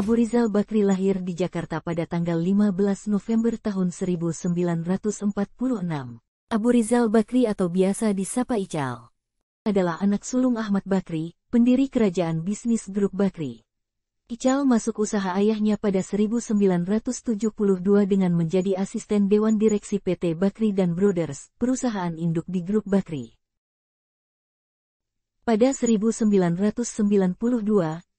Abu Rizal Bakri lahir di Jakarta pada tanggal 15 November tahun 1946. Abu Rizal Bakri atau biasa disapa Ical adalah anak sulung Ahmad Bakri, pendiri kerajaan bisnis grup Bakri. Ical masuk usaha ayahnya pada 1972 dengan menjadi asisten dewan direksi PT Bakri dan Brothers, perusahaan induk di grup Bakri. Pada 1992,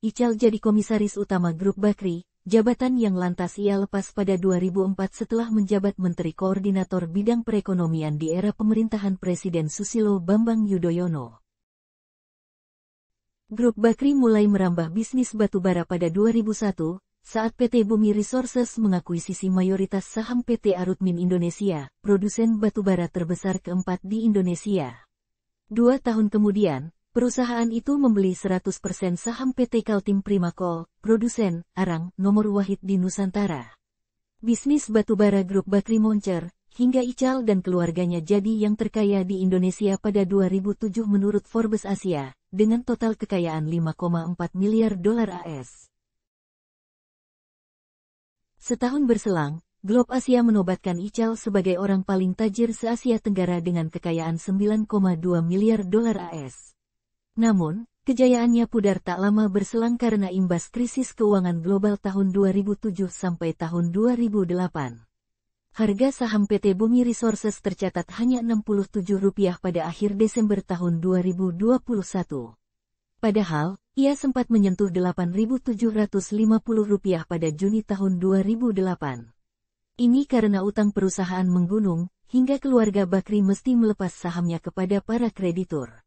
Ical jadi komisaris utama grup Bakri, jabatan yang lantas ia lepas pada 2004 setelah menjabat Menteri Koordinator Bidang Perekonomian di era pemerintahan Presiden Susilo Bambang Yudhoyono. Grup Bakri mulai merambah bisnis batubara pada 2001, saat PT Bumi Resources mengakuisisi mayoritas saham PT Arutmin Indonesia, produsen batubara terbesar keempat di Indonesia. Dua tahun kemudian, Perusahaan itu membeli 100% saham PT Kaltim Primakol, produsen, arang, nomor wahid di Nusantara. Bisnis batubara grup Bakri Moncer, hingga Ical dan keluarganya jadi yang terkaya di Indonesia pada 2007 menurut Forbes Asia, dengan total kekayaan 5,4 miliar dolar AS. Setahun berselang, Globe Asia menobatkan Ical sebagai orang paling tajir se-Asia Tenggara dengan kekayaan 9,2 miliar dolar AS. Namun, kejayaannya pudar tak lama berselang karena imbas krisis keuangan global tahun 2007 sampai tahun 2008. Harga saham PT Bumi Resources tercatat hanya Rp67 pada akhir Desember tahun 2021. Padahal, ia sempat menyentuh Rp8.750 pada Juni tahun 2008. Ini karena utang perusahaan menggunung, hingga keluarga Bakri mesti melepas sahamnya kepada para kreditur.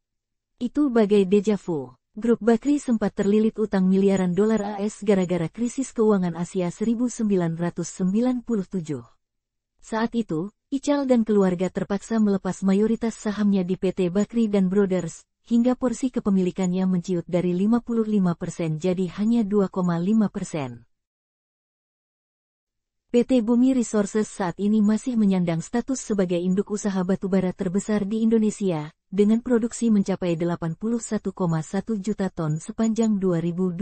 Itu bagai deja vu. Grup Bakri sempat terlilit utang miliaran dolar AS gara-gara krisis keuangan Asia 1997. Saat itu, Ical dan keluarga terpaksa melepas mayoritas sahamnya di PT Bakri dan Brothers, hingga porsi kepemilikannya menciut dari 55% jadi hanya 2,5%. PT Bumi Resources saat ini masih menyandang status sebagai induk usaha batubara terbesar di Indonesia, dengan produksi mencapai 81,1 juta ton sepanjang 2020.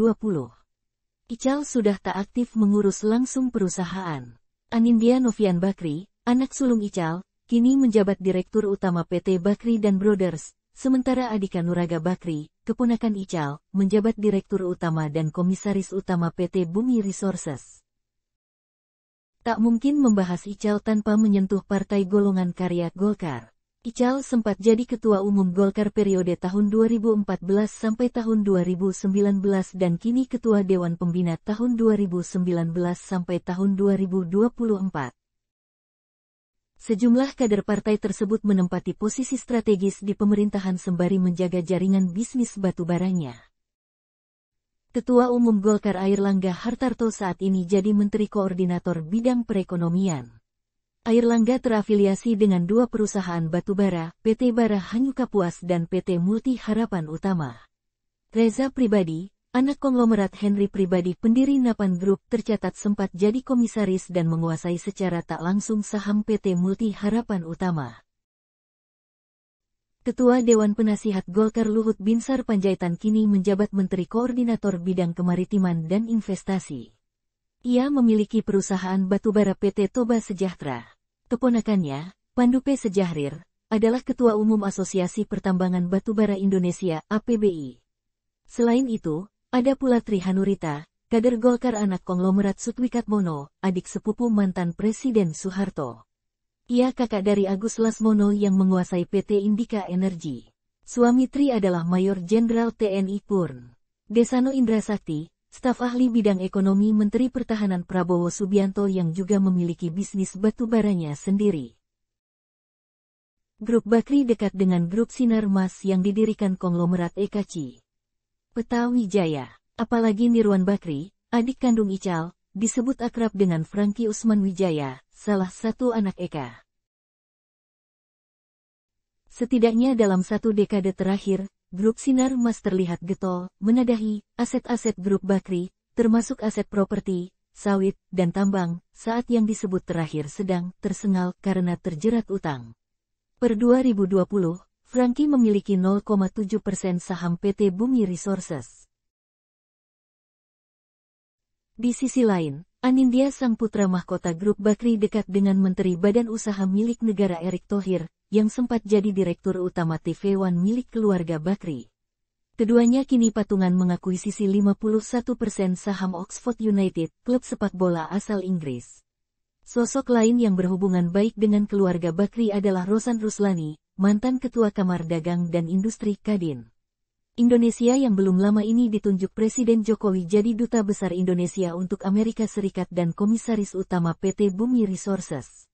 Ical sudah tak aktif mengurus langsung perusahaan. Anindya Novian Bakri, anak sulung Ical, kini menjabat Direktur Utama PT Bakri dan Brothers, sementara Adika Nuraga Bakri, keponakan Ical, menjabat Direktur Utama dan Komisaris Utama PT Bumi Resources. Tak mungkin membahas Ical tanpa menyentuh partai golongan karya Golkar. Ical sempat jadi ketua umum Golkar periode tahun 2014 sampai tahun 2019 dan kini ketua Dewan Pembina tahun 2019 sampai tahun 2024. Sejumlah kader partai tersebut menempati posisi strategis di pemerintahan sembari menjaga jaringan bisnis batubaranya. Ketua Umum Golkar Air Langga Hartarto saat ini jadi Menteri Koordinator Bidang Perekonomian. Air Langga terafiliasi dengan dua perusahaan batubara, PT Bara Hanyu Kapuas dan PT Multi Harapan Utama. Reza Pribadi, anak konglomerat Henry Pribadi pendiri Napan Group tercatat sempat jadi komisaris dan menguasai secara tak langsung saham PT Multi Harapan Utama. Ketua Dewan Penasihat Golkar Luhut Binsar Panjaitan kini menjabat Menteri Koordinator Bidang Kemaritiman dan Investasi. Ia memiliki perusahaan batubara PT Toba Sejahtera. Keponakannya, Pandupe Sejahrir, adalah Ketua Umum Asosiasi Pertambangan Batubara Indonesia APBI. Selain itu, ada pula Tri Hanurita, kader Golkar anak konglomerat Sutwikat Mono, adik sepupu mantan Presiden Soeharto. Ia kakak dari Agus Lasmono yang menguasai PT Indika Energi. Suami Tri adalah Mayor Jenderal TNI Purn. Desano Indra Sakti, staf ahli bidang ekonomi Menteri Pertahanan Prabowo Subianto yang juga memiliki bisnis batubaranya sendiri. Grup Bakri dekat dengan grup Sinar Mas yang didirikan konglomerat EKC. Petawijaya, Jaya, apalagi Nirwan Bakri, adik kandung Ical, disebut akrab dengan Franky Usman Wijaya, salah satu anak Eka. Setidaknya dalam satu dekade terakhir, grup Sinar Mas terlihat getol, menadahi aset-aset grup Bakri, termasuk aset properti, sawit, dan tambang, saat yang disebut terakhir sedang tersengal karena terjerat utang. Per 2020, Franky memiliki 0,7 persen saham PT Bumi Resources. Di sisi lain, Anindya sang putra mahkota grup Bakri dekat dengan Menteri Badan Usaha milik negara Erick Thohir, yang sempat jadi Direktur Utama TV One milik keluarga Bakri. Keduanya kini patungan mengakui sisi 51% saham Oxford United, klub sepak bola asal Inggris. Sosok lain yang berhubungan baik dengan keluarga Bakri adalah Rosan Ruslani, mantan Ketua Kamar Dagang dan Industri Kadin. Indonesia yang belum lama ini ditunjuk Presiden Jokowi jadi Duta Besar Indonesia untuk Amerika Serikat dan Komisaris Utama PT Bumi Resources.